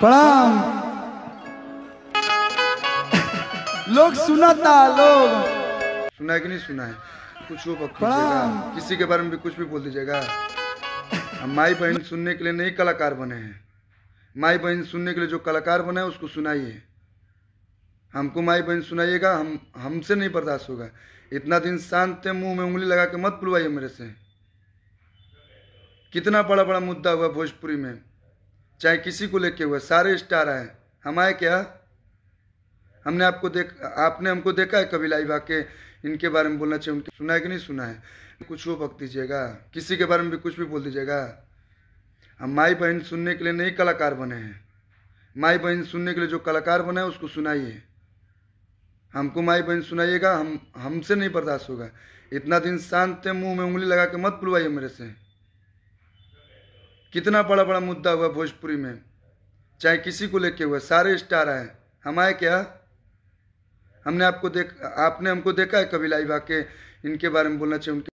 प्रणाम लोग सुना था लोग सुना है कि नहीं सुना है कुछ वो प्रणाम किसी के बारे में भी कुछ भी बोल दीजिएगा हम माई बहन सुनने के लिए नहीं कलाकार बने हैं माई बहन सुनने के लिए जो कलाकार बने हैं उसको सुनाइए हमको माई बहन सुनाइएगा हम हमसे नहीं बर्दाश्त होगा इतना दिन शांत मुंह में उंगली लगा के मत बुलवाइए मेरे से कितना बड़ा बड़ा मुद्दा हुआ भोजपुरी में चाहे किसी को लेके हुए सारे स्टार आए हम आए क्या हमने आपको देख आपने हमको देखा है कभी लाइव आके इनके बारे में बोलना चाहिए उनके सुना है कि नहीं सुना है कुछ वो भक्त दीजिएगा किसी के बारे में भी कुछ भी बोल दीजिएगा हम माई बहन सुनने के लिए नहीं कलाकार बने हैं माई बहन सुनने के लिए जो कलाकार बने हैं उसको सुनाइए हमको माई बहन सुनाइएगा हम हमसे नहीं बर्दाश्त होगा इतना दिन शांत मुंह में उंगली लगा के मत बुलवाइए मेरे से कितना बड़ा बड़ा मुद्दा हुआ भोजपुरी में चाहे किसी को लेके हुआ सारे स्टार आए हम आए क्या हमने आपको देख आपने हमको देखा है कभी लाइव आके इनके बारे में बोलना चाहिए उनके